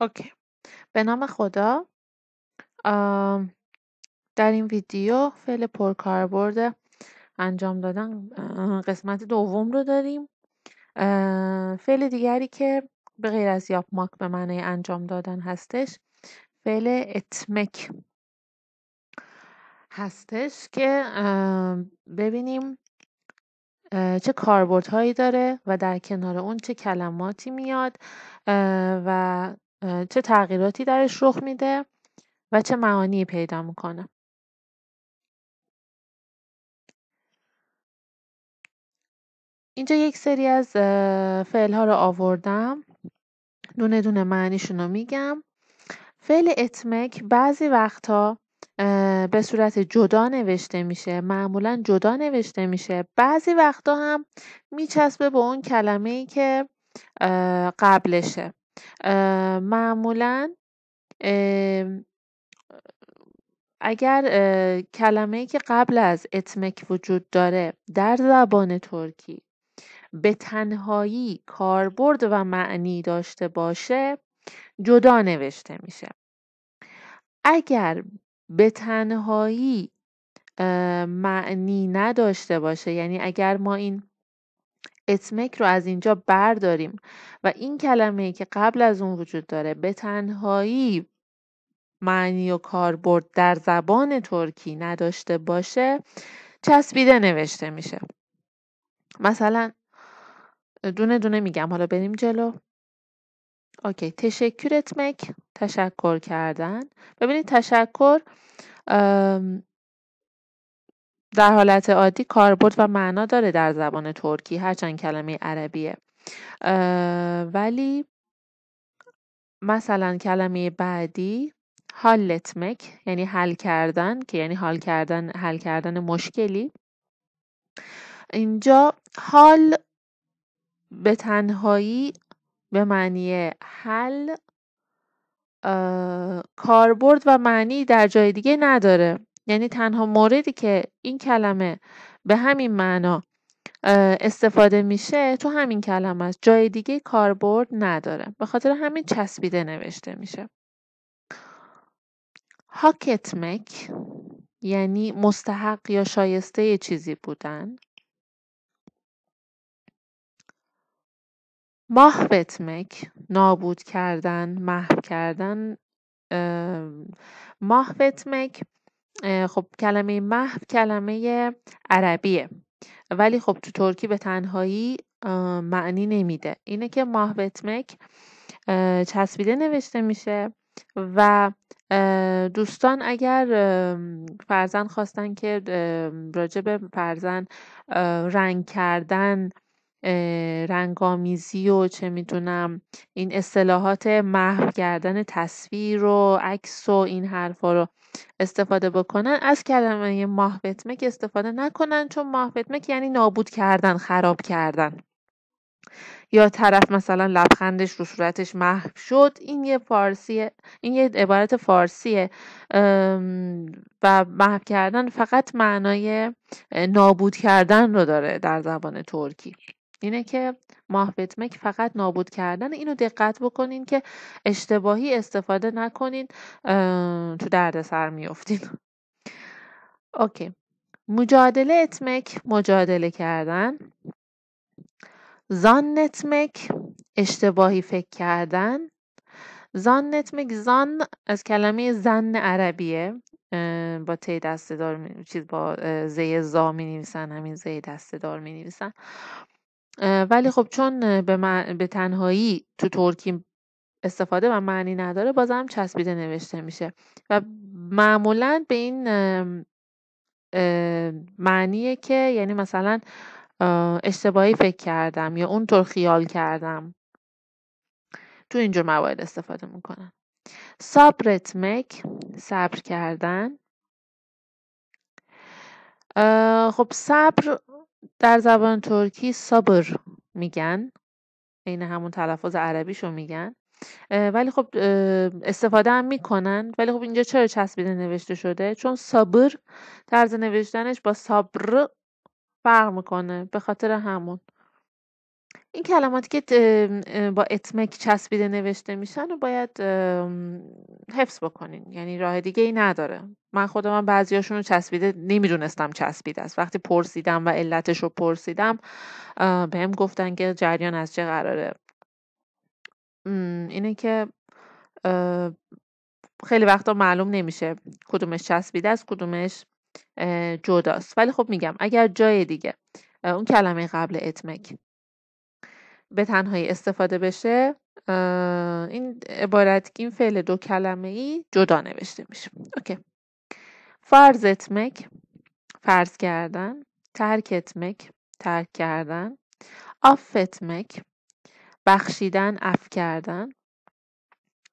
اوکی. به نام خدا در این ویدیو فعل پرکاربرد انجام دادن قسمت دوم رو داریم فعل دیگری که به غیر از یاپماک به معنی انجام دادن هستش فعل اتمک هستش که ببینیم چه کاربردهایی داره و در کنار اون چه کلماتی میاد و چه تغییراتی درش رخ میده و چه معانی پیدا میکنه اینجا یک سری از فعل ها رو آوردم دونه دونه معنیشون رو میگم فعل اتمک بعضی وقتها به صورت جدا نوشته میشه معمولا جدا نوشته میشه بعضی وقتا هم میچسبه به اون کلمه ای که قبلشه معمولا اگر کلمه ای که قبل از اتمک وجود داره در زبان ترکی به تنهایی کاربرد و معنی داشته باشه جدا نوشته میشه اگر به تنهایی معنی نداشته باشه یعنی اگر ما این اتمک رو از اینجا برداریم و این کلمه ای که قبل از اون وجود داره به تنهایی معنی و کاربرد در زبان ترکی نداشته باشه چسبیده نوشته میشه مثلا دونه دونه میگم حالا بریم جلو اوکی تشکر اتمک تشکر کردن ببینید تشکر در حالت عادی کاربرد و معنا داره در زبان ترکی هرچند کلمه عربیه ولی مثلا کلمه بعدی حالتمک یعنی حل کردن که یعنی حل کردن حل کردن مشکلی اینجا حال به تنهایی به معنی حل کاربرد و معنی در جای دیگه نداره یعنی تنها موردی که این کلمه به همین معنا استفاده میشه تو همین کلمه است جای دیگه کاربرد نداره به خاطر همین چسبیده نوشته میشه هاکت مک یعنی مستحق یا شایسته چیزی بودن محبت مک نابود کردن محو کردن محبت مک خب کلمه محو کلمه عربیه ولی خب تو ترکی به تنهایی معنی نمیده اینه که محو مک چسبیده نوشته میشه و دوستان اگر فرزن خواستن که راجب به فرزن رنگ کردن رنگامیزی و چه میدونم این اصطلاحات محو کردن تصویر و عکس و این حرفا رو استفاده بکنن از کلمه محوتمک استفاده نکنن چون محوتمک یعنی نابود کردن خراب کردن یا طرف مثلا لبخندش رو صورتش محو شد این یه فارسیه این یه عبارت فارسیه و محو کردن فقط معنای نابود کردن رو داره در زبان ترکی اینه که مک فقط نابود کردن اینو دقت بکنین که اشتباهی استفاده نکنین تو دردسر میافتین اوکی مجادله اتمک مجادله کردن زان نتمک اشتباهی فکر کردن زان نتمک زان از کلمه زن عربیه با تی دستدار دار می... چیز با زی زا می نویسن همین زی دسته دار می نویسن ولی خب چون به, به تنهایی تو ترکی استفاده و معنی نداره بازم چسبیده نوشته میشه و معمولا به این معنیه که یعنی مثلا اشتباهی فکر کردم یا اونطور خیال کردم تو اینجور موارد استفاده میکنن صبرت مک صبر کردن خب صبر در زبان ترکی صابر میگن عین همون تلفظ عربیشو میگن ولی خب استفاده هم میکنن ولی خب اینجا چرا چسبیده نوشته شده چون صبر طرز نوشتنش با صبر فرق میکنه به خاطر همون این کلماتی که با اتمک چسبیده نوشته میشن و باید حفظ بکنین یعنی راه دیگه ای نداره من خودم من بعضیاشون رو چسبیده نمیدونستم چسبیده است وقتی پرسیدم و علتش رو پرسیدم هم گفتن که جریان از چه قراره اینه که خیلی وقتا معلوم نمیشه کدومش چسبیده است کدومش جداست ولی خب میگم اگر جای دیگه اون کلمه قبل اتمک به تنهایی استفاده بشه این عبارت این فعل دو کلمه ای جدا نوشته میشه اوکی فرض اتمک فرض کردن ترک اتمک ترک کردن آف اتمک بخشیدن اف کردن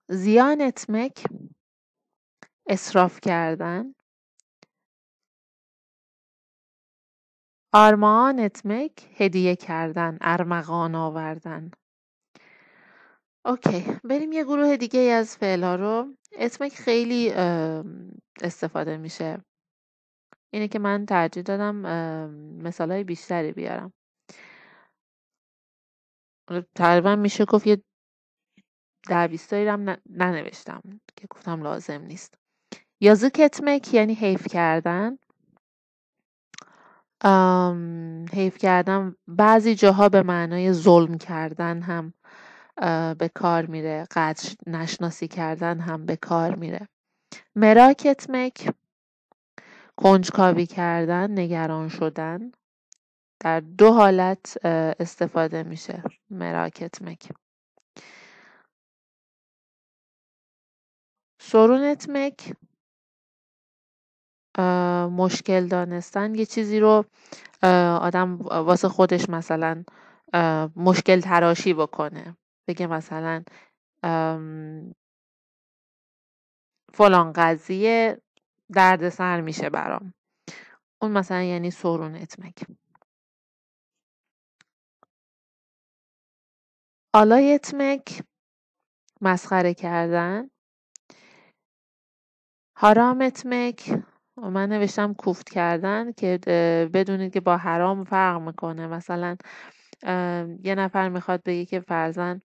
زیان اتمک اصراف کردن آرمان اتمک هدیه کردن ارمغان آوردن اوکی بریم یه گروه دیگه از فعلا رو اتمک خیلی استفاده میشه اینه که من ترجیح دادم مثال های بیشتری بیارم تقریبا میشه گفت یه در بیستایی هم ننوشتم که گفتم لازم نیست یازوک اتمک یعنی حیف کردن حیف کردن بعضی جاها به معنای ظلم کردن هم به کار میره قدر نشناسی کردن هم به کار میره مراکت مک کنجکاوی کردن نگران شدن در دو حالت استفاده میشه مراکت مک سرونت مک مشکل دانستن یه چیزی رو آدم واسه خودش مثلا مشکل تراشی بکنه بگه مثلا فلان قضیه دردسر میشه برام اون مثلا یعنی سورون اتمک آلای اتمک مسخره کردن هارام اتمک خب، من نوشتم کوفت کردن که بدونید که با حرام فرق میکنه مثلا یه نفر میخواد بگه که فرزن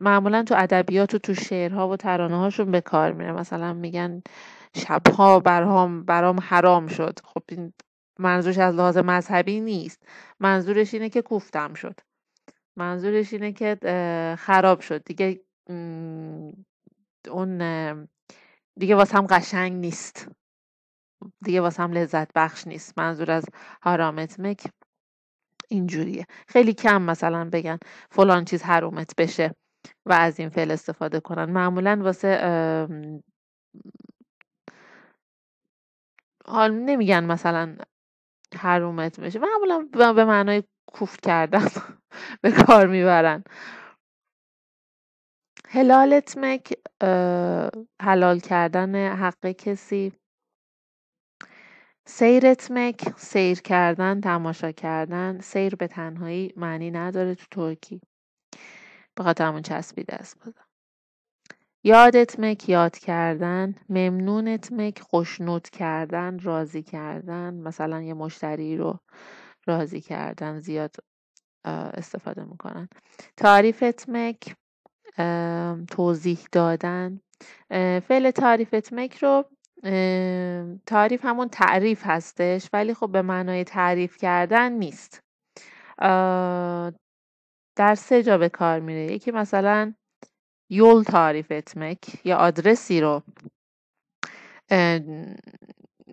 معمولا تو ادبیات و تو شعرها و ترانه هاشون به کار میره مثلا میگن شبها برام برام حرام شد خب این منظورش از لحاظ مذهبی نیست منظورش اینه که کوفتم شد منظورش اینه که خراب شد دیگه اون دیگه هم قشنگ نیست دیگه هم لذت بخش نیست منظور از حرامت اینجوریه خیلی کم مثلا بگن فلان چیز حرومت بشه و از این فعل استفاده کنن معمولا واسه حال نمیگن مثلا حرومت بشه معمولا به معنای کوف کردن به کار میبرن حلال اتمک حلال کردن حق کسی سیر اتمک سیر کردن تماشا کردن سیر به تنهایی معنی نداره تو ترکی به خاطر همون چسبیده دست بازم یاد اتمک یاد کردن ممنون اتمک خوشنود کردن راضی کردن مثلا یه مشتری رو راضی کردن زیاد استفاده میکنن تعریف اتمک توضیح دادن فعل تعریف اتمک رو تعریف همون تعریف هستش ولی خب به معنای تعریف کردن نیست در سه جا به کار میره یکی مثلا یول تعریف اتمک یا آدرسی رو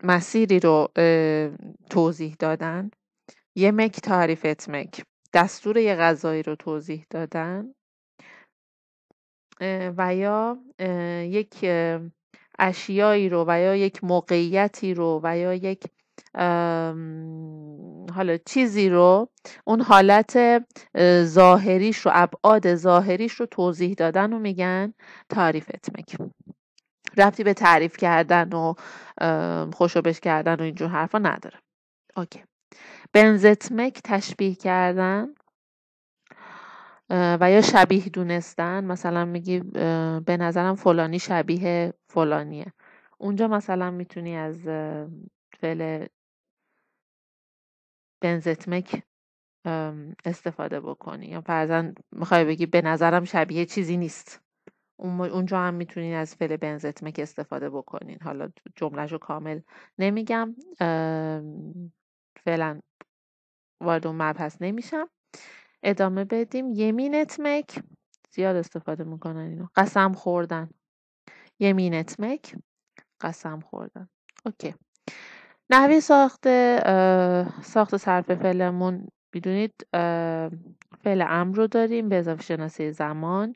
مسیری رو توضیح دادن یه مک تعریف اتمک دستور یه غذایی رو توضیح دادن و یا یک اشیایی رو و یا یک موقعیتی رو و یا یک حالا چیزی رو اون حالت ظاهریش رو ابعاد ظاهریش رو توضیح دادن و میگن تعریف اتمک رفتی به تعریف کردن و بش کردن و اینجور حرفا نداره اوکی بنزتمک تشبیه کردن و یا شبیه دونستن مثلا میگی به نظرم فلانی شبیه فلانیه اونجا مثلا میتونی از فعل بنزتمک استفاده بکنی یا فرزن میخوای بگی به نظرم شبیه چیزی نیست اونجا هم میتونین از فعل بنزتمک استفاده بکنین حالا جملهشو کامل نمیگم فعلا وارد اون مبحث نمیشم ادامه بدیم یمینت مک زیاد استفاده میکنن اینو قسم خوردن یمینت مک قسم خوردن اوکی نحوی ساخت ساخت صرف فعلمون میدونید فعل امر رو داریم به اضافه شناسی زمان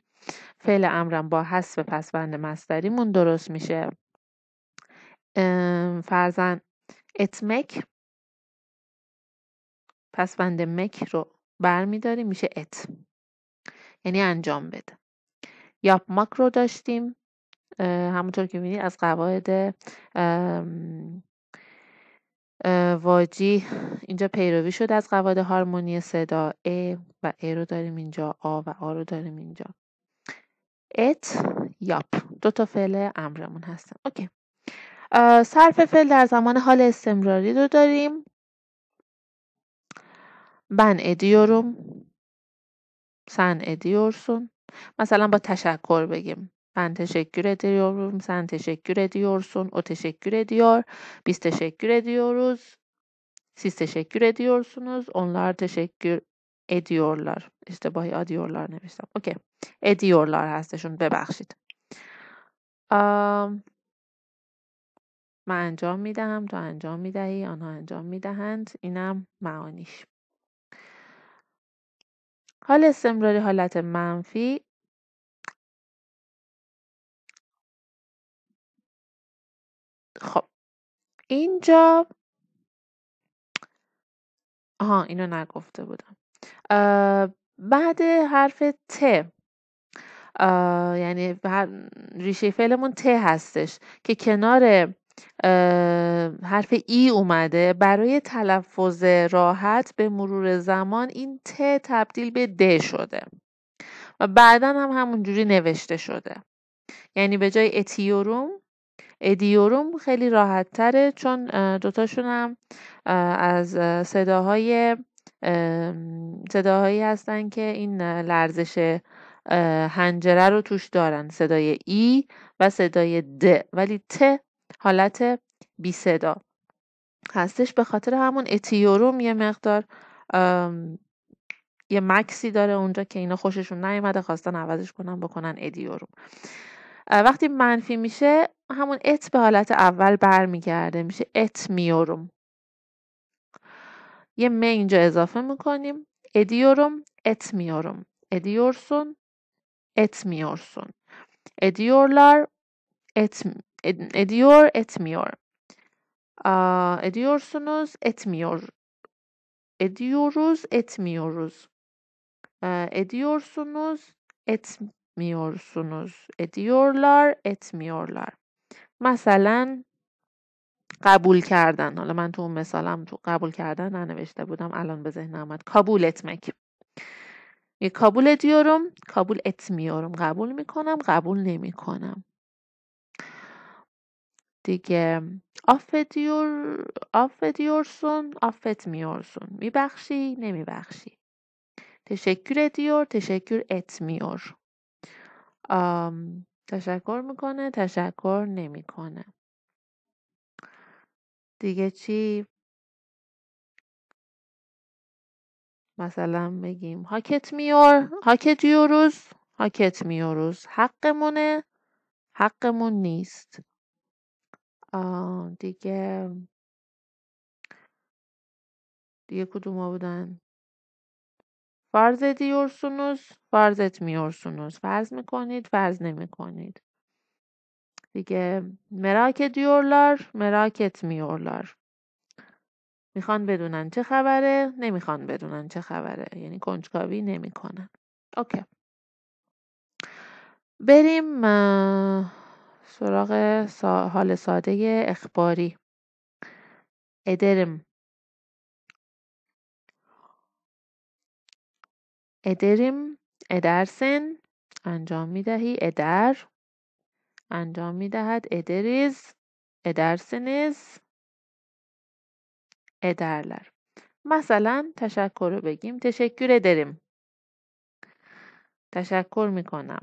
فعل امرم با حذف پسوند مستریمون درست میشه فرزن اتمک پسوند مک رو برمیداری میشه ات یعنی انجام بده ماک رو داشتیم همونطور که میبینید از قواعد واجی اینجا پیروی شده از قواعد هارمونی صدا ا و ا رو داریم اینجا آ و آ رو داریم اینجا ات یاپ دو تا فعل امرمون هستن اوکی صرف فعل در زمان حال استمراری رو داریم Ben ediyorum. Sen ediyorsun. Mesela با teşekkür بگیم. Ben teşekkür ediyorum. Sen teşekkür ediyorsun. O teşekkür ediyor. Biz teşekkür ediyoruz. Siz teşekkür ediyorsunuz. Onlar teşekkür ediyorlar. İşte bayağı diyorlar نوشتم. Okey, Ediyorlar şunu ببخشید. آم... من انجام میدهم تو انجام میدهی آنها انجام میدهند اینم معانیش حال استمراری حالت منفی خب اینجا آها اینو نگفته بودم بعد حرف ت یعنی ریشه فعلمون ت هستش که کنار حرف ای اومده برای تلفظ راحت به مرور زمان این ت تبدیل به د شده و بعدا هم همونجوری نوشته شده یعنی به جای اتیوروم ادیوروم خیلی راحت تره چون دوتاشون هم از صداهای صداهایی هستن که این لرزش هنجره رو توش دارن صدای ای و صدای د ولی ت حالت بی صدا هستش به خاطر همون اتیوروم یه مقدار یه مکسی داره اونجا که اینا خوششون نیومده خواستن عوضش کنن بکنن ادیوروم وقتی منفی میشه همون ات به حالت اول برمیگرده میشه ات میوروم یه می اینجا اضافه میکنیم ادیوروم ات میوروم ادیورسون ات میورسون ادیورلار ات ed- ediyor, etmiyor. Aa, ediyorsunuz, etmiyor. Ediyoruz, etmiyoruz. Ee, ediyorsunuz, etmiyorsunuz. Ediyorlar, etmiyorlar. مثلا قبول کردن حالا من تو اون مثالم تو قبول کردن ننوشته بودم الان به ذهن آمد کابول اتمک یه کابول دیارم کابول اتمیارم قبول میکنم قبول نمیکنم دیگه آفدیور آفدیورسون آفت میورسون میبخشی نمیبخشی تشکر دیور تشکر ات میور تشکر میکنه تشکر نمیکنه دیگه چی مثلا بگیم هاکت میور هاکت یوروز هاکت میوروز حقمونه حقمون نیست دیگه دیگه کدوم بودن فرض دیورسونوس فرضت میورسونوس فرض میکنید فرض نمیکنید دیگه مراک دیورلار مراکت میورلار میخوان بدونن چه خبره نمیخوان بدونن چه خبره یعنی کنجکاوی نمیکنن اوکی بریم سراغ حال ساده اخباری ادرم ادرم. ادرسن انجام می دهی ادر انجام می دهد ادریز ادرسنیز ادرلر مثلا تشکر رو بگیم تشکر ادرم. تشکر می کنم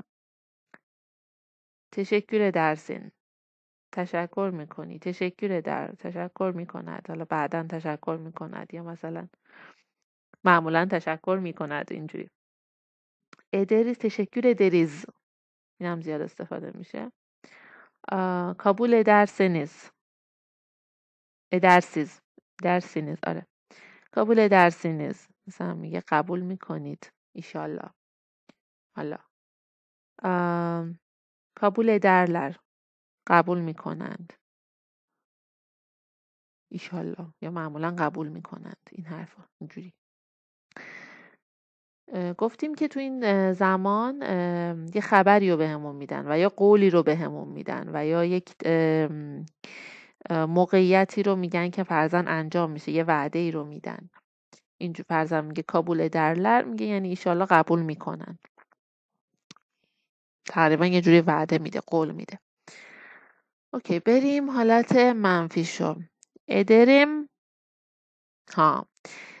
تشکر درسین تشکر میکنی تشکر در تشکر میکند حالا بعدا تشکر میکند یا مثلا معمولا تشکر میکند اینجوری ادریز تشکر دریز این هم زیاد استفاده میشه کابول درس نیز درسیز درسی آره قبول درسی نیز مثلا میگه قبول میکنید ایشالله حالا قبول درلر قبول میکنند ایشالله یا معمولا قبول میکنند این حرف اینجوری گفتیم که تو این زمان یه خبری رو بهمون میدن و یا قولی رو بهمون میدن و یا یک موقعیتی رو میگن که فرزن انجام میشه یه وعده ای رو میدن اینجور فرزن میگه کابول درلر میگه یعنی ایشالله قبول میکنن تقریبا یه جوری وعده میده قول میده اوکی بریم حالت منفی شو ادریم ها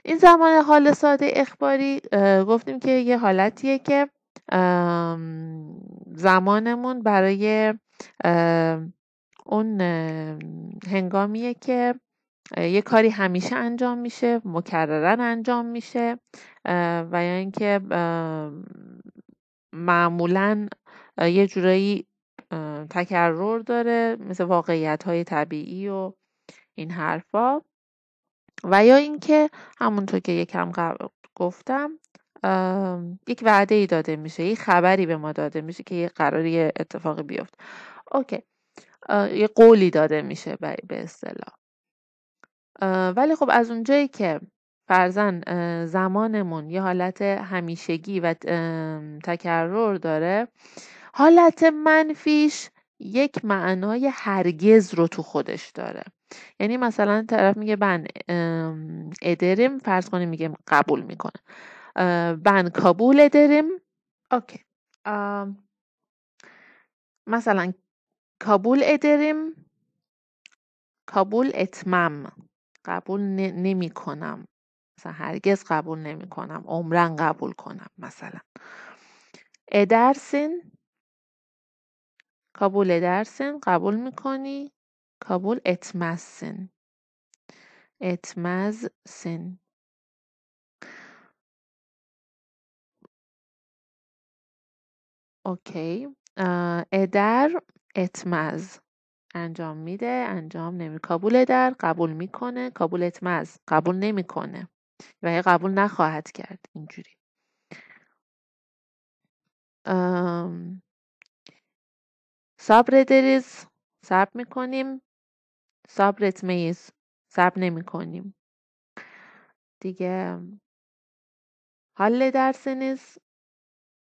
این زمان حال ساده اخباری گفتیم که یه حالتیه که زمانمون برای اون هنگامیه که یه کاری همیشه انجام میشه مکررن انجام میشه و یا اینکه معمولا یه جورایی تکرر داره مثل واقعیت های طبیعی و این حرفا و یا اینکه همونطور که یکم قبل گفتم یک وعده ای داده میشه یک خبری به ما داده میشه که یه قراری اتفاقی بیفته اوکی یه قولی داده میشه به اصطلاح ولی خب از اونجایی که فرزن زمانمون یه حالت همیشگی و تکرر داره حالت منفیش یک معنای هرگز رو تو خودش داره یعنی مثلا طرف میگه من ادریم فرض کنیم میگه قبول میکنه من قبول ادریم اوکی مثلا قبول ادریم قبول اتمم قبول نمی کنم مثلا هرگز قبول نمی کنم عمرن قبول کنم مثلا ادرسین قبول درسن قبول میکنی قبول اتمزسن اتمزسن اوکی ادر اتمز انجام میده انجام نمی قبول در قبول میکنه کابول اتمز قبول نمیکنه و یه قبول نخواهد کرد اینجوری صبر دریز صبر میکنیم صبرت میز صبر نمیکنیم دیگه حل نیز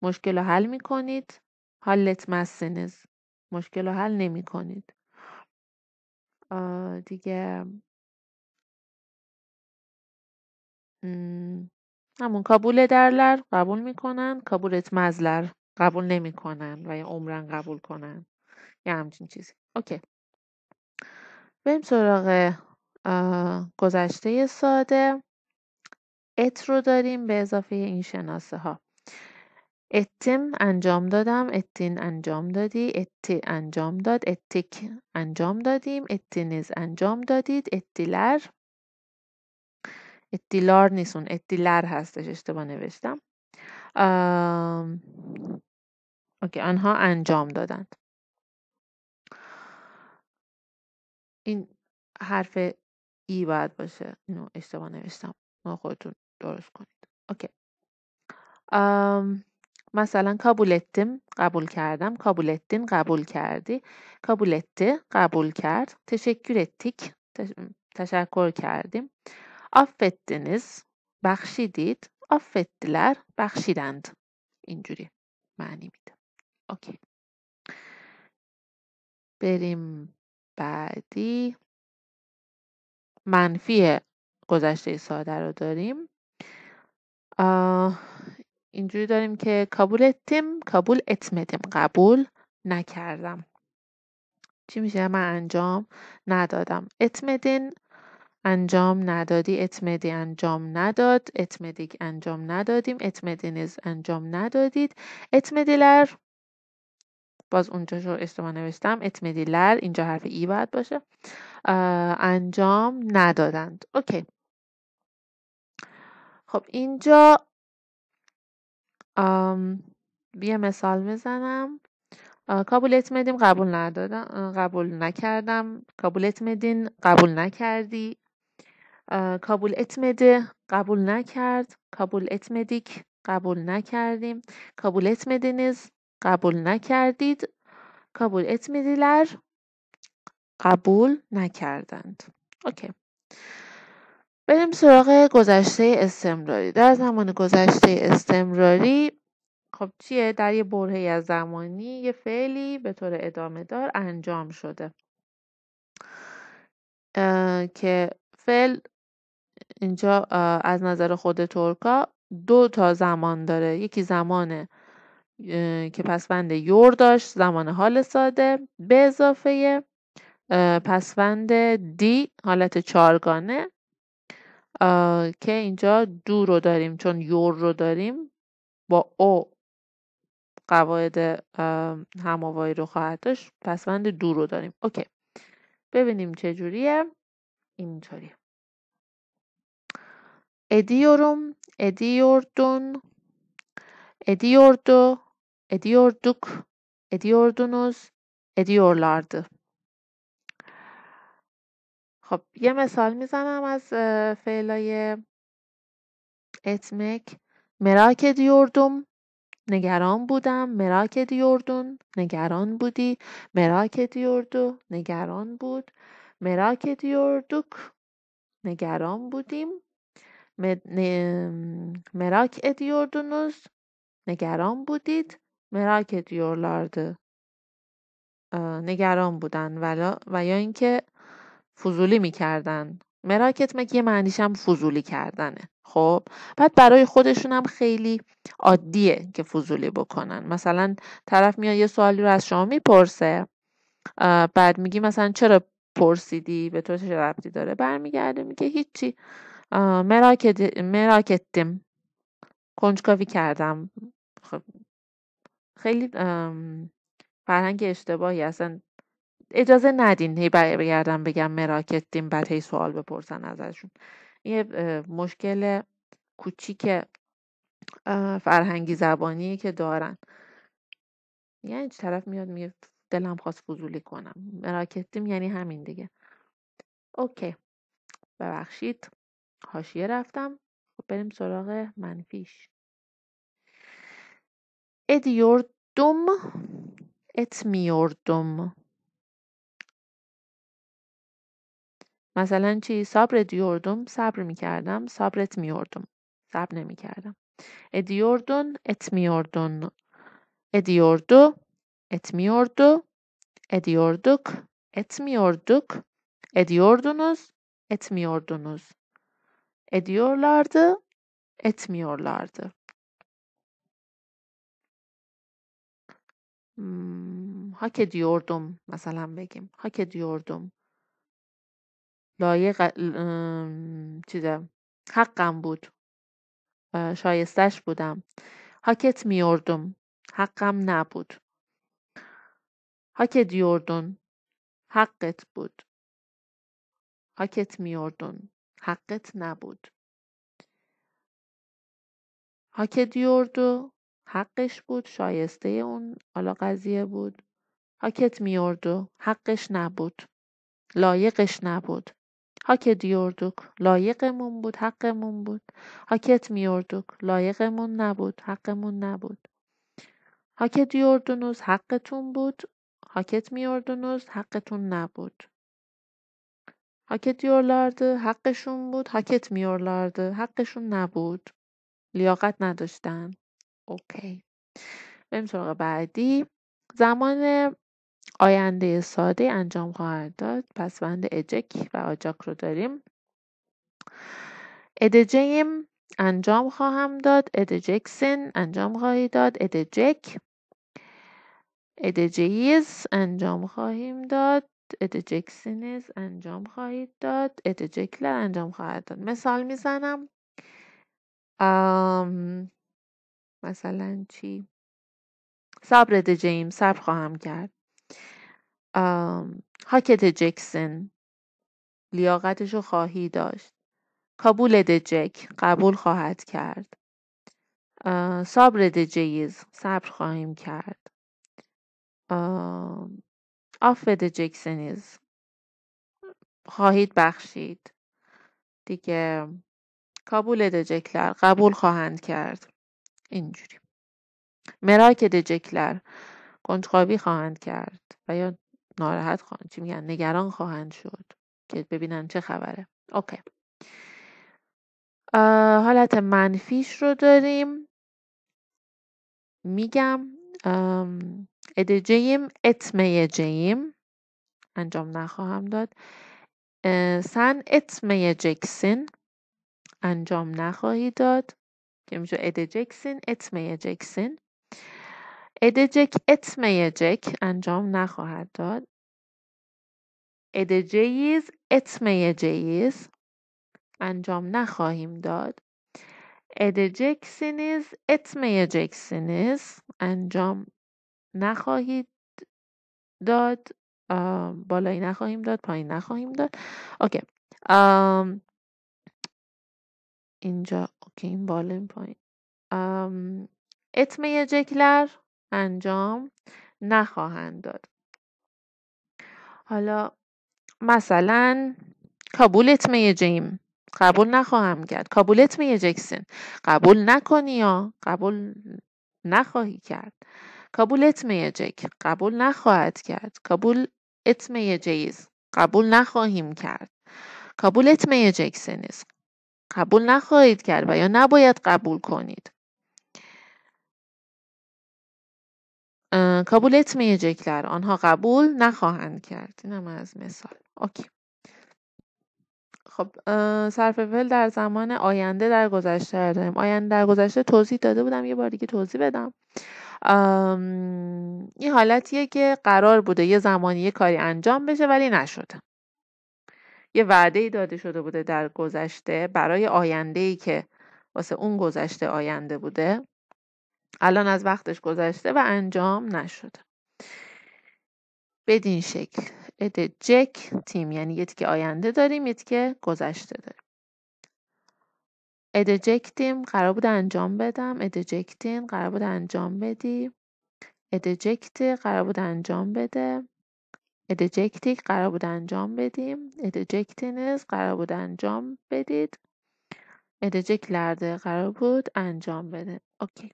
مشکل رو حل میکنید حلت نیز مشکل رو حل نمیکنید دیگه همون کابول درلر قبول میکنن کابولت مزلر قبول نمیکنن و یا عمرن قبول کنن یا همچین چیزی اوکی بریم سراغ گذشته ساده ات رو داریم به اضافه این شناسه ها اتم انجام دادم اتین انجام دادی اتی انجام داد اتیک انجام دادیم نیز انجام دادید اتیلر اتیلار نیستون اون اتیلر هستش اشتباه نوشتم اوکی آنها انجام دادند این حرف ای باید باشه اینو اشتباه نوشتم ما خودتون درست کنید اوکی ام مثلا قبول قبول کردم قبول ettin قبول کردی قبول etti قبول کرد تشکر ettik تشکر کردیم affettiniz بخشیدید affettiler بخشیدند اینجوری معنی میده اوکی بریم بعدی منفی گذشته ساده رو داریم اینجوری داریم که قبول اتم قبول اتمتم قبول نکردم چی میشه من انجام ندادم اتمدین انجام ندادی اتمدی انجام نداد اتمدیک انجام ندادیم اتمدینز انجام ندادید اتمدیلر باز اونجا رو اشتباه نوشتم لر. اینجا حرف ای باید باشه انجام ندادند اوکی خب اینجا بیا مثال بزنم کابولت اتمدیم. قبول ندادم قبول نکردم کابولت اتمدین. قبول نکردی کابول اتمده قبول نکرد کابول اتمدیک قبول نکردیم کابول اتمدینز. قبول نکردید کابول میدیلر قبول نکردند اوکی بریم سراغ گذشته استمراری در زمان گذشته استمراری خب چیه در یه برهی از زمانی یه فعلی به طور ادامه دار انجام شده که فعل اینجا از نظر خود ترکا دو تا زمان داره یکی زمان که پسوند یور داشت زمان حال ساده به اضافه پسوند دی حالت چارگانه که اینجا دو رو داریم چون یور رو داریم با او قواعد هماوایی رو خواهد داشت پسوند دو رو داریم اوکی ببینیم چه جوریه اینطوری ادیورم ادیوردون ادیوردو ediyorduk, ediyordunuz, ediyorlardı. خب یه مثال میزنم از فعلای اتمک مراک دیوردم نگران بودم مراک دیوردون نگران بودی مراک دیوردو نگران بود مراک دیوردوک نگران بودیم مراک ادیوردونوز نگران بودید merak ediyorlardı. نگران بودن ولا و یا اینکه فضولی میکردن مراکت اتمک یه معنیش هم فضولی کردنه خب بعد برای خودشون هم خیلی عادیه که فضولی بکنن مثلا طرف میاد یه سوالی رو از شما میپرسه بعد میگی مثلا چرا پرسیدی به تو چه ربطی داره برمیگرده میگه هیچی مراکت مراکتم کنجکاوی کردم خب خیلی فرهنگ اشتباهی اصلا اجازه ندین هی برگردم بگم مراکت دیم بعد هی سوال بپرسن ازشون یه مشکل کوچیک فرهنگی زبانی که دارن یعنی طرف میاد میگه دلم خواست فضولی کنم مراکتیم یعنی همین دیگه اوکی ببخشید حاشیه رفتم خب بریم سراغ منفیش ediyordum, etmiyordum. مثلا چی؟ sabrediyordum, sabr می کردم, sabretmiyordum, sabr نمی کردم. Ediyordun, etmiyordun. Ediyordu, etmiyordu, ediyorduk, etmiyorduk, ediyordunuz, etmiyordunuz. Ediyorlardı, etmiyorlardı. هاک دیوردوم مثلا بگیم هاک دیوردم لایق چیزه حقم بود شایستش بودم هاکت میوردم حقم نبود هاک دیوردون حقت بود هاکت میوردون حقت نبود هاک دیوردو حقش بود شایسته اون حالا قضیه بود هاکت میوردو، حقش نبود لایقش نبود حاک دیوردوک لایقمون بود حقمون بود هاکت میوردوک لایقمون نبود حقمون نبود حاک دیوردونوز حقتون بود حاکت میوردونوز حقتون نبود حاک دیورلارده حقشون بود هاکت میورلارده حقشون نبود لیاقت نداشتن اوکی بریم سراغ بعدی زمان آینده ساده انجام خواهد داد پس بند اجک و آجاک رو داریم ادجیم انجام خواهم داد ادجکسن انجام خواهی داد ادجک ادجیز انجام خواهیم داد ادجکسینز انجام خواهید داد ادجکلر انجام خواهد داد مثال میزنم مثلا چی صبر جیم صبر خواهم کرد هاکت جکسن لیاقتش رو خواهی داشت کابول جک قبول خواهد کرد صبر جیز صبر خواهیم کرد آف جکسنیز خواهید بخشید دیگه کابول دجکلر قبول خواهند کرد اینجوری مراک جکلر کنجکاوی خواهند کرد و یا ناراحت خواهند چی میگن نگران خواهند شد که ببینن چه خبره اوکی حالت منفیش رو داریم میگم ادجیم اتمه جیم انجام نخواهم داد سن اتمه جکسین انجام نخواهی داد که اده جکسین اتمهه جکسین جک انجام نخواهد داد اده جییز انجام نخواهیم داد اده جکسینیز انجام نخواهید داد بالایی نخواهیم داد پایین نخواهیم داد Okay. اینجا اوکی این بالا این پایین اتمه جکلر انجام نخواهند داد حالا مثلا کابول اتمه جیم قبول نخواهم کرد کابول اتمه جکسن قبول نکنی یا قبول نخواهی کرد کابول اتمه جک قبول نخواهد کرد کابول اتمه جیز قبول نخواهیم کرد کابول اتمه جکسن قبول نخواهید کرد و یا نباید قبول کنید قبول جکلر. آنها قبول نخواهند کرد این هم از مثال اوکی خب صرف فعل در زمان آینده در گذشته داریم آینده در گذشته توضیح داده بودم یه بار دیگه توضیح بدم این حالتیه که قرار بوده یه زمانی یه کاری انجام بشه ولی نشده یه وعده ای داده شده بوده در گذشته برای آینده ای که واسه اون گذشته آینده بوده الان از وقتش گذشته و انجام نشده بدین شکل اد جک تیم یعنی یه که آینده داریم یه که گذشته داریم ادجکتیم قرار بود انجام بدم ادجکتین قرار بود انجام بدی ادجکت قرار بود انجام بده ادجکتیک قرار بود انجام بدیم ادجکتینز قرار بود انجام بدید ادجکت لرده قرار بود انجام بده اوکی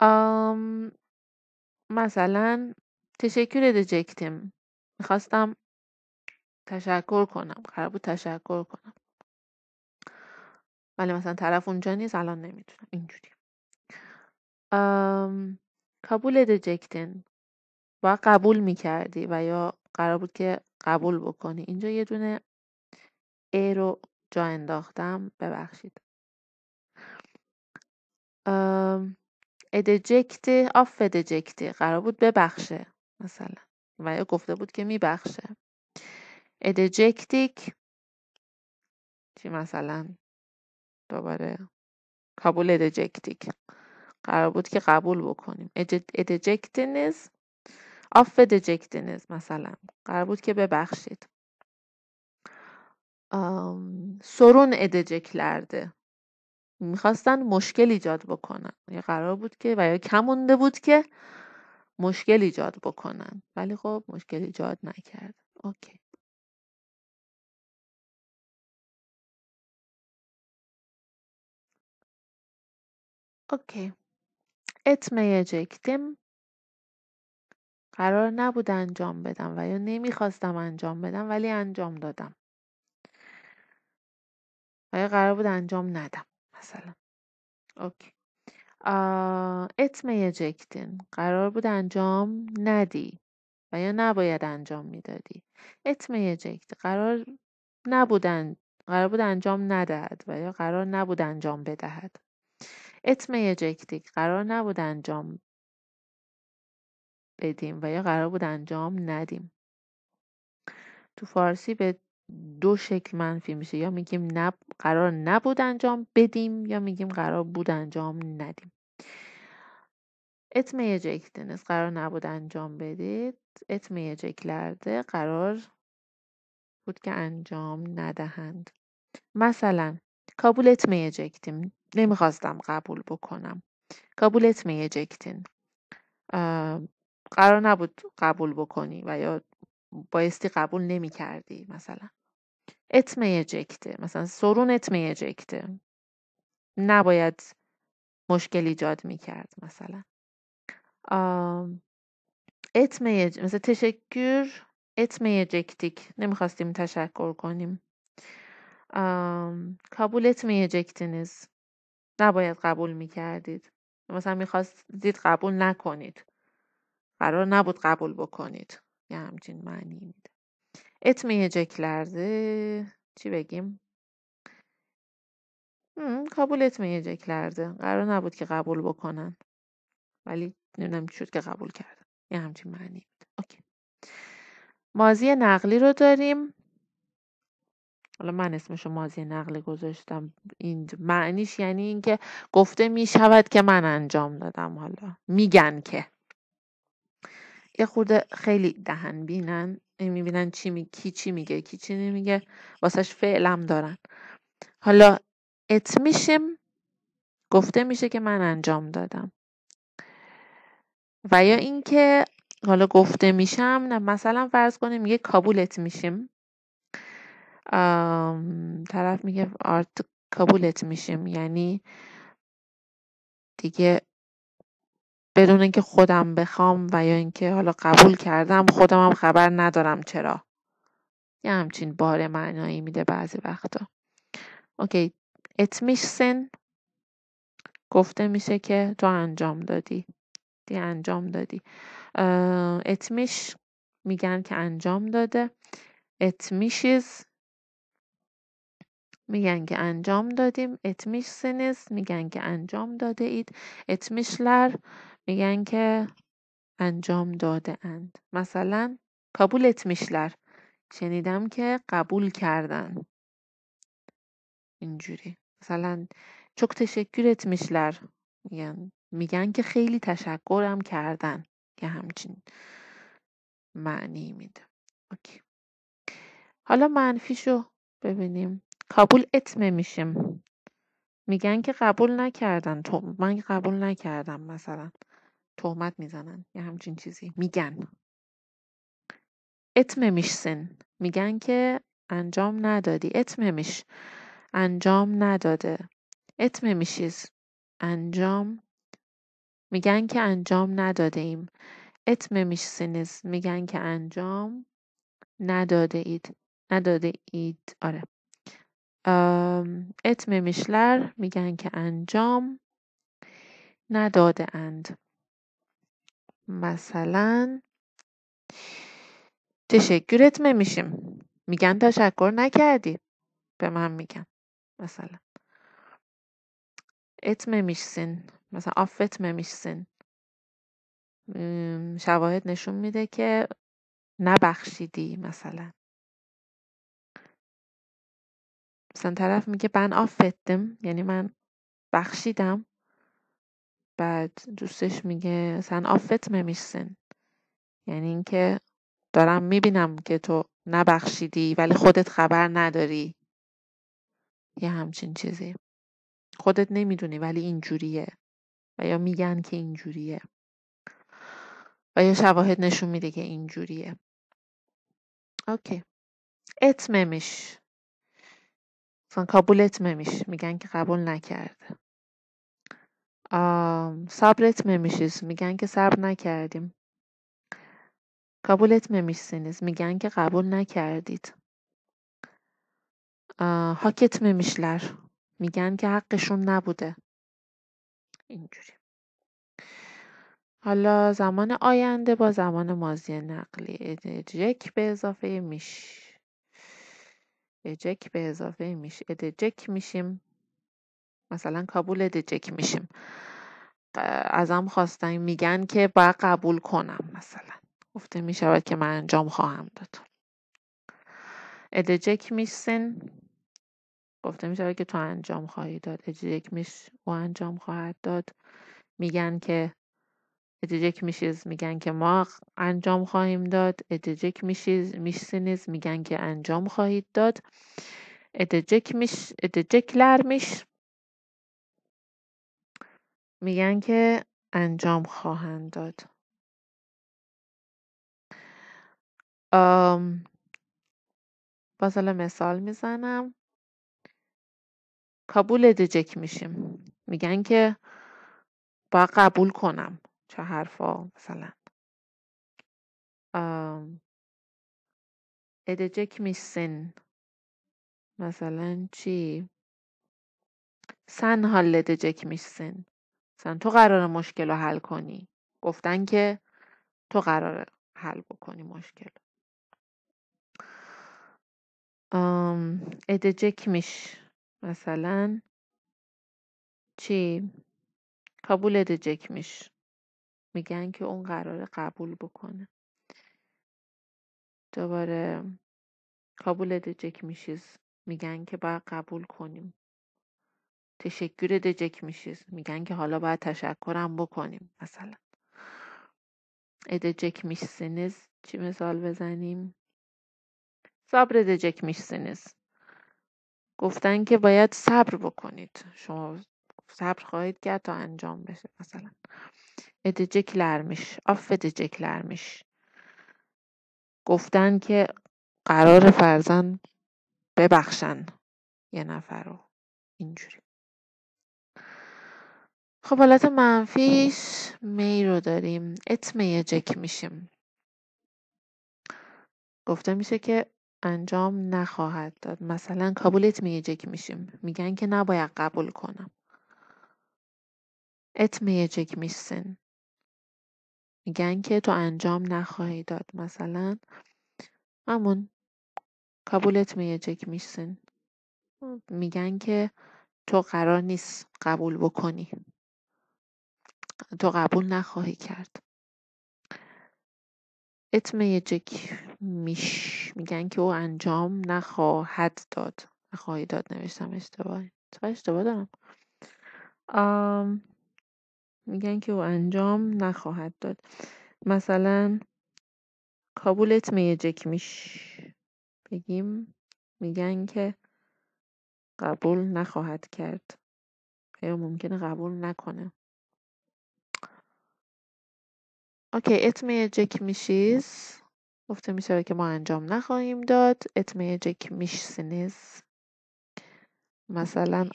آم مثلا تشکر ادجکتیم میخواستم تشکر کنم قرار بود تشکر کنم ولی مثلا طرف اونجا نیست الان نمیتونم اینجوری کابول ادجکتین و قبول میکردی و یا قرار بود که قبول بکنی اینجا یه دونه ا رو جا انداختم ببخشید ادجکت آف ادجکت قرار بود ببخشه مثلا و یا گفته بود که میبخشه ادجکتیک چی مثلا دوباره قبول ادجکتیک قرار بود که قبول بکنیم ادجکتنس دجکتینز مثلا. قرار بود که که سرون سرون لرده. میخواستن مشکل ایجاد بکنن یا قرار بود که و یا کمونده بود که مشکل ایجاد بکنن ولی خب مشکل ایجاد نکرد اوکی اوکی اجکتیم قرار نبود انجام بدم و یا نمیخواستم انجام بدم ولی انجام دادم و یا قرار بود انجام ندم مثلا اوکی اتم یجکتین قرار بود انجام ندی و یا نباید انجام میدادی اتم یجکت قرار نبودن قرار بود انجام ندهد و یا قرار نبود انجام بدهد اتم یجکتی قرار نبود انجام بدیم و یا قرار بود انجام ندیم تو فارسی به دو شکل منفی میشه یا میگیم نب... قرار نبود انجام بدیم یا میگیم قرار بود انجام ندیم etmeyecektiniz قرار نبود انجام بدید etmeyeceklerdi قرار بود که انجام ندهند مثلا kabul جکتیم. نمیخواستم قبول بکنم kabul جکتین قرار نبود قبول بکنی و یا بایستی قبول نمی کردی مثلا اتمه جکته مثلا سرون اتمه جکته نباید مشکل ایجاد می کرد مثلا اتمه مثلا تشکر اتمه جکتیک نمیخواستیم تشکر کنیم قبول اتمه نباید قبول می کردید مثلا میخواستید قبول نکنید قرار نبود قبول بکنید یه همچین معنی میده اتمی جکلرده چی بگیم قبول اتمی جکلرده قرار نبود که قبول بکنن ولی نمیدونم شد که قبول کرد یه همچین معنی میده اوکی مازی نقلی رو داریم حالا من اسمشو مازی نقلی گذاشتم این معنیش یعنی اینکه گفته می شود که من انجام دادم حالا میگن که یه خورده خیلی دهن بینن میبینن چی می... کی چی میگه کی چی نمیگه واسهش فعلم دارن حالا ات گفته میشه که من انجام دادم و یا اینکه حالا گفته میشم نه مثلا فرض کنیم یه کابولت میشیم طرف میگه آرت کابولت میشیم یعنی دیگه بدون اینکه خودم بخوام و یا اینکه حالا قبول کردم خودم هم خبر ندارم چرا یه همچین بار معنایی میده بعضی وقتا اوکی اتمیش سن گفته میشه که تو انجام دادی دی انجام دادی اتمیش میگن که انجام داده اتمیشیز میگن که انجام دادیم اتمیش سنز میگن که انجام داده اید اتمیشلر میگن که انجام داده اند مثلا کابولت میشلر شنیدم که قبول کردن اینجوری مثلا چک تشکرت میشلر میگن میگن که خیلی تشکرم کردن که همچین معنی میده اوکی. حالا منفیشو ببینیم قبول اتمه میشیم میگن که قبول نکردن تو من قبول نکردم مثلا تهمت میزنن یه همچین چیزی میگن اتممیشسن میگن که انجام ندادی میش انجام نداده میشیز انجام میگن که انجام نداده ایم اتممیشسینیز میگن که انجام نداده اید نداده اید آره میشلر میگن که انجام نداده اند مثلا تشکرت نمیشیم میگن تشکر نکردی به من میگن مثلا اتممیشسین مثلا آفت میشین شواهد نشون میده که نبخشیدی مثلا مثلا طرف میگه من آفتم یعنی من بخشیدم بعد دوستش میگه سن آفت ممیشسن یعنی اینکه دارم میبینم که تو نبخشیدی ولی خودت خبر نداری یه همچین چیزی خودت نمیدونی ولی اینجوریه و یا میگن که اینجوریه و یا شواهد نشون میده که اینجوریه اوکی اتممش اصلا قبول میش. میگن که قبول نکرده صبرت میگن که صبر نکردیم قبولت etmemişsiniz میگن که قبول نکردید حاکت میمیشلر میگن که حقشون نبوده اینجوری حالا زمان آینده با زمان مازی نقلی ادجک به اضافه میش اجک به اضافه میش ادجک میشیم مثلا کابول دیجک میشیم ازم خواستن میگن که باید قبول کنم مثلا گفته میشود که من انجام خواهم داد ادجک میشن. گفته میشود که تو انجام خواهی داد ادجک میش او انجام خواهد داد میگن که ادجک میشیز میگن که ما انجام خواهیم داد ادجک میشیز میشنیز. میگن که انجام خواهید داد ادجک میش ادجکلر میش میگن که انجام خواهند داد بازاله مثال میزنم کابول دجک میشیم میگن که با قبول کنم چه حرفا مثلا ادجک میسن مثلا چی سن حال ادجک میسن مثلا تو قرار مشکل رو حل کنی گفتن که تو قرار حل بکنی مشکل ادجک میش مثلا چی قبول ادجک میش میگن که اون قرار قبول بکنه دوباره قبول ادجک میشیز میگن که باید قبول کنیم تشکر جک میشیز میگن که حالا باید تشکرم بکنیم مثلا ادجک میشسiniz چی مثال بزنیم صبر دجک میشسiniz گفتن که باید صبر بکنید شما صبر خواهید کرد تا انجام بشه مثلا جک لرمیش گفتن که قرار فرزن ببخشن یه نفر رو اینجوری خب حالت منفیش می رو داریم ات جک میشیم گفته میشه که انجام نخواهد داد مثلا کابول جک میشیم میگن که نباید قبول کنم ات جک میشن میگن که تو انجام نخواهی داد مثلا همون کابولت جک میشن میگن که تو قرار نیست قبول بکنی تو قبول نخواهی کرد یه جک میش میگن که او انجام نخواهد داد نخواهی داد نوشتم اشتباه چرا اشتباه دارم میگن که او انجام نخواهد داد مثلا قبول اتم جک میش بگیم میگن که قبول نخواهد کرد یا ممکنه قبول نکنه اوکی اتمه جک میشیز گفته میشه که ما انجام نخواهیم داد اتمه جک میشسینیز مثلا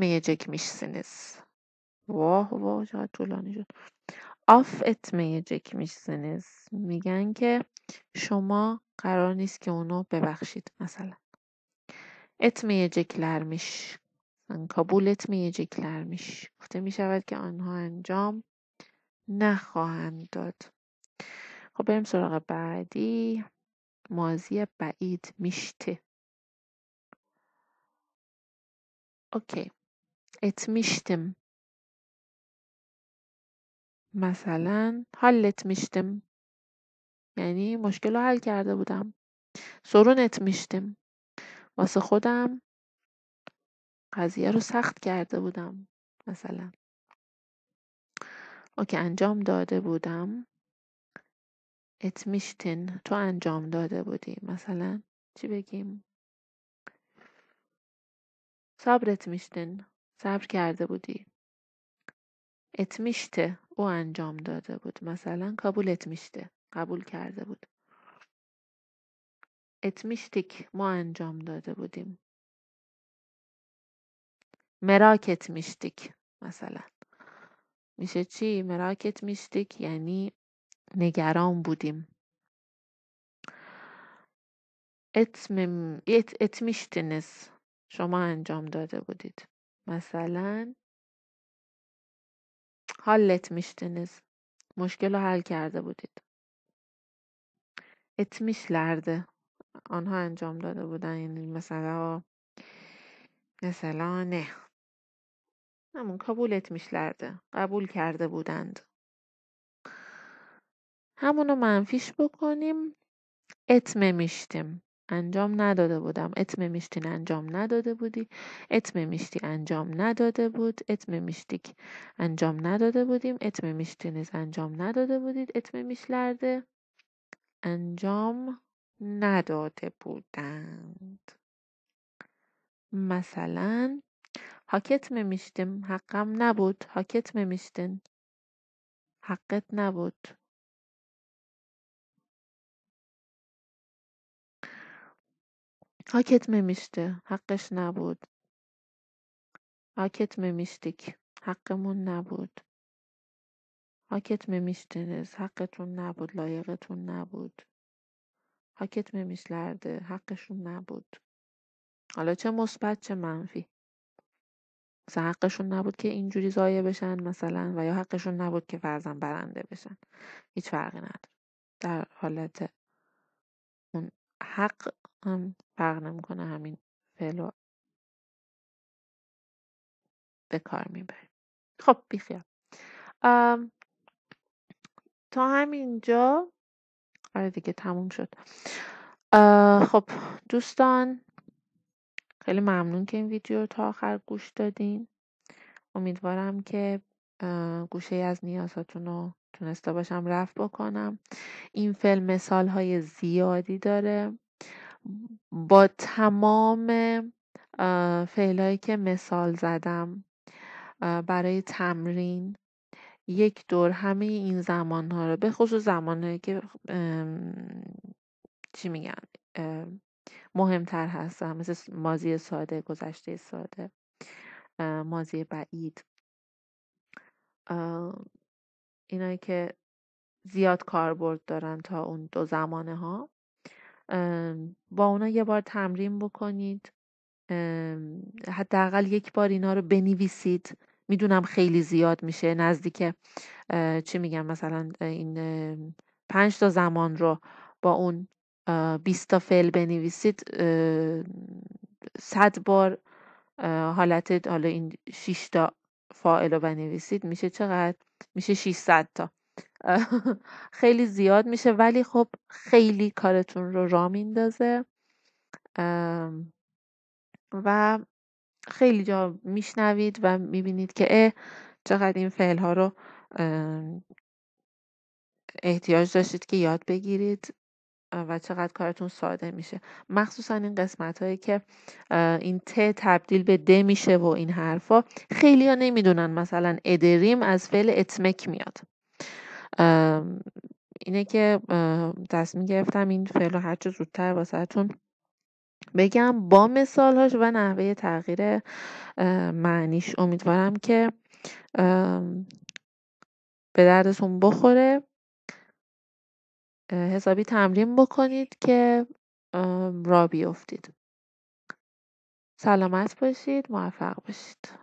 جک میشسینیز واه واه چقدر طولانی شد جک میشسینیز میگن که شما قرار نیست که اونو ببخشید مثلا اتمه جک میش گفته میشود که آنها انجام نخواهند داد خب بریم سراغ بعدی مازی بعید میشته اوکی میشتم. مثلا حالت میشتم یعنی مشکل رو حل کرده بودم سرونت میشتم واسه خودم قضیه رو سخت کرده بودم مثلا او که انجام داده بودم اتمیشتین تو انجام داده بودی مثلا چی بگیم صبرت میشتن صبر کرده بودی اتمیشته او انجام داده بود مثلا ات میشته قبول کرده بود اتمیشتیک ما انجام داده بودیم مراک اتمیشتیک مثلا میشه چی مراکت میشتیک یعنی نگران بودیم اتمیشتنس شما انجام داده بودید مثلا حالت میشتنز مشکل رو حل کرده بودید اتمیش لرده آنها انجام داده بودن یعنی مثلا مثلا نه همون کابولت میشلرده قبول کرده بودند همونو منفیش بکنیم اتمه میشتیم انجام نداده بودم اتمه میشتین انجام نداده بودی اتمه میشتی انجام نداده بود اتمه میشتیک انجام نداده بودیم اتمه نیز انجام نداده بودید اتمه میشلرده انجام نداده بودند مثلا حاکت میمیشتیم حقم نبود حاکت ممیشتن، حقت نبود حاکت میمیشته حقش نبود حاکت میمیشتیک حقمون نبود حاکت میمیشتینیز حقتون نبود لایقتون نبود حاکت لرده، حقشون نبود حالا چه مثبت چه منفی مثلا حقشون نبود که اینجوری زایه بشن مثلا و یا حقشون نبود که فرزن برنده بشن هیچ فرقی نداره در حالت اون حق هم فرق نمیکنه همین فعل رو به کار میبریم خب بیخیال تا همینجا آره دیگه تموم شد خب دوستان خیلی ممنون که این ویدیو رو تا آخر گوش دادین امیدوارم که گوشه از نیازاتون رو تونسته باشم رفت بکنم این فیلم مثال های زیادی داره با تمام هایی که مثال زدم برای تمرین یک دور همه این زمان ها رو به خصوص زمان که چی میگن مهمتر هستن مثل مازی ساده گذشته ساده مازی بعید اینایی که زیاد کاربرد دارن تا اون دو زمانه ها با اونا یه بار تمرین بکنید حداقل یک بار اینا رو بنویسید میدونم خیلی زیاد میشه نزدیک چی میگم مثلا این پنج تا زمان رو با اون 20 تا فعل بنویسید صد بار حالت حالا این 6 تا فاعل رو بنویسید میشه چقدر میشه 600 تا خیلی زیاد میشه ولی خب خیلی کارتون رو را میندازه و خیلی جا میشنوید و میبینید که اه چقدر این فعل ها رو احتیاج داشتید که یاد بگیرید و چقدر کارتون ساده میشه مخصوصا این قسمت هایی که این ت تبدیل به د میشه و این حرفا خیلی ها نمیدونن مثلا ادریم از فعل اتمک میاد اینه که تصمیم گرفتم این فعل رو هرچه زودتر واسهتون بگم با هاش و نحوه تغییر معنیش امیدوارم که به دردتون بخوره حسابی تمرین بکنید که را بیفتید سلامت باشید موفق باشید